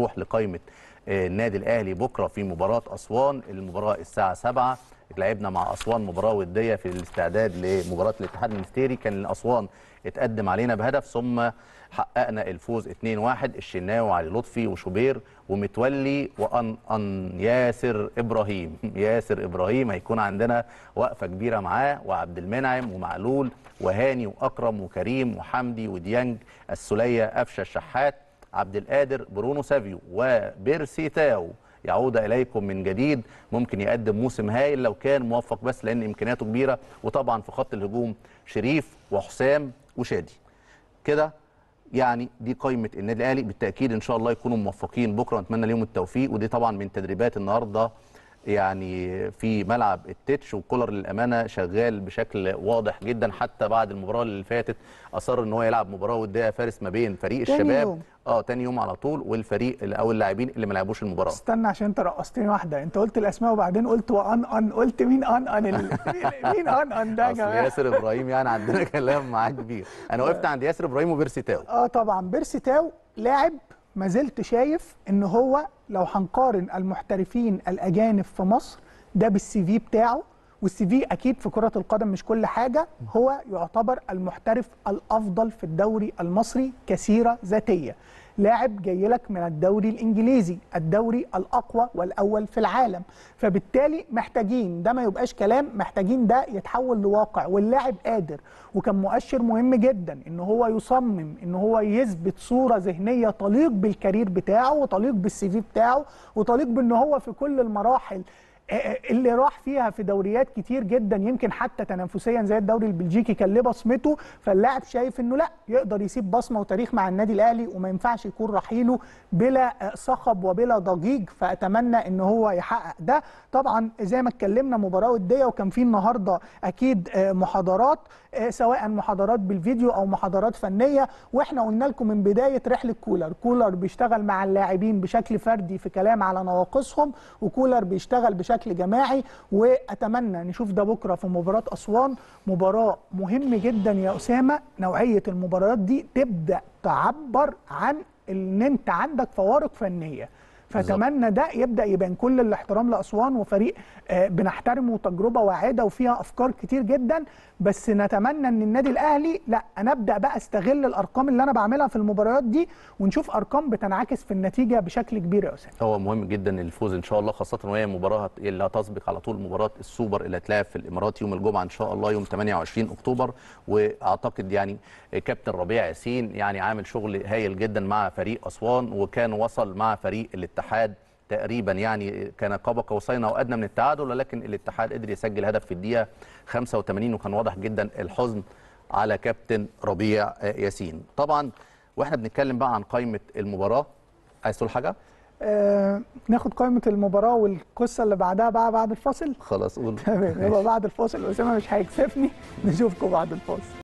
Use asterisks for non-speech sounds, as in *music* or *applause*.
نروح لقائمه آه، النادي الاهلي بكره في مباراه اسوان المباراه الساعه 7 لعبنا مع اسوان مباراه وديه في الاستعداد لمباراه الاتحاد المستيري كان اسوان اتقدم علينا بهدف ثم حققنا الفوز 2-1 الشناوي وعلي لطفي وشوبير ومتولي وان ان ياسر ابراهيم *laughs* ياسر ابراهيم هيكون عندنا وقفه كبيره معاه وعبد المنعم ومعلول وهاني واكرم وكريم وحمدي وديانج السليه قفشه الشحات عبد القادر برونو سافيو وبيرسيتاو يعود اليكم من جديد ممكن يقدم موسم هايل لو كان موفق بس لان امكانياته كبيره وطبعا في خط الهجوم شريف وحسام وشادي كده يعني دي قائمه النادي الاهلي بالتاكيد ان شاء الله يكونوا موفقين بكره نتمنى لهم التوفيق ودي طبعا من تدريبات النهارده يعني في ملعب التتش وكولر للامانه شغال بشكل واضح جدا حتى بعد المباراه اللي فاتت اصر ان هو يلعب مباراه وديه فارس ما بين فريق الشباب يوم. اه تاني يوم على طول والفريق او اللاعبين اللي ما لعبوش المباراه استنى عشان انت رقصتني واحده انت قلت الاسماء وبعدين قلت وان ان قلت مين ان ان ال... مين ان ان ده يا جماعه ياسر ابراهيم يعني عندنا *laughs* كلام معاه كبير انا وقفت عند ياسر ابراهيم وبيرسي تاو اه طبعا بيرسي تاو لاعب ما زلت شايف ان هو لو هنقارن المحترفين الاجانب في مصر ده بالسي في بتاعه والسي في اكيد في كره القدم مش كل حاجه هو يعتبر المحترف الافضل في الدوري المصري كسيره ذاتيه لاعب جاي لك من الدوري الانجليزي الدوري الاقوى والاول في العالم فبالتالي محتاجين ده ما يبقاش كلام محتاجين ده يتحول لواقع واللاعب قادر وكان مؤشر مهم جدا ان هو يصمم ان هو يثبت صوره ذهنيه تليق بالكارير بتاعه وتليق بالسي في بتاعه وتليق بان هو في كل المراحل آه، آه، اللي راح فيها في دوريات كتير جدا يمكن حتى تنافسيا زي الدوري البلجيكي كان ليه بصمته فاللاعب شايف انه لا يقدر يسيب بصمه وتاريخ مع النادي الاهلي وما ينفعش يكون رحيله بلا آه، صخب وبلا ضجيج فاتمنى ان هو يحقق ده طبعا زي ما اتكلمنا مباراه وديه وكان في النهارده اكيد محاضرات سواء محاضرات بالفيديو او محاضرات فنيه واحنا قلنا لكم من بدايه رحله كولر كولر بيشتغل مع اللاعبين بشكل فردي في كلام على نواقصهم وكولر بيشتغل بشكل بشكل جماعي واتمنى نشوف ده بكره في مباراه اسوان مباراه مهم جدا يا اسامه نوعيه المباريات دي تبدا تعبر عن ان انت عندك فوارق فنيه فاتمنى ده يبدا يبان كل الاحترام لاسوان وفريق آه، بنحترمه وتجربه واعده وفيها افكار كتير جدا بس نتمنى ان النادي الاهلي لا انا ابدا بقى استغل الارقام اللي انا بعملها في المباريات دي ونشوف ارقام بتنعكس في النتيجه بشكل كبير يا اسامه هو مهم جدا الفوز ان شاء الله خاصه وهي مباراه اللي هتسبق على طول مباراه السوبر اللي هتلعب في الامارات يوم الجمعه ان شاء الله يوم 28 اكتوبر واعتقد يعني آه، كابتن ربيع ياسين يعني عامل شغل هايل جدا مع فريق اسوان وكان وصل مع فريق الاتحاد الاتحاد تقريبا يعني كان قاب قوسين او ادنى من التعادل ولكن الاتحاد قدر يسجل هدف في الدقيقه 85 وكان واضح جدا الحزن على كابتن ربيع ياسين طبعا واحنا بنتكلم بقى عن قائمه المباراه عايز تقول حاجه آه، ناخد قائمه المباراه والقصه اللي بعدها بقى بعد الفاصل خلاص قول *laughs* تمام يبقى بعد الفاصل اسامه مش هيكسفني *laughs* نشوفكم بعد الفاصل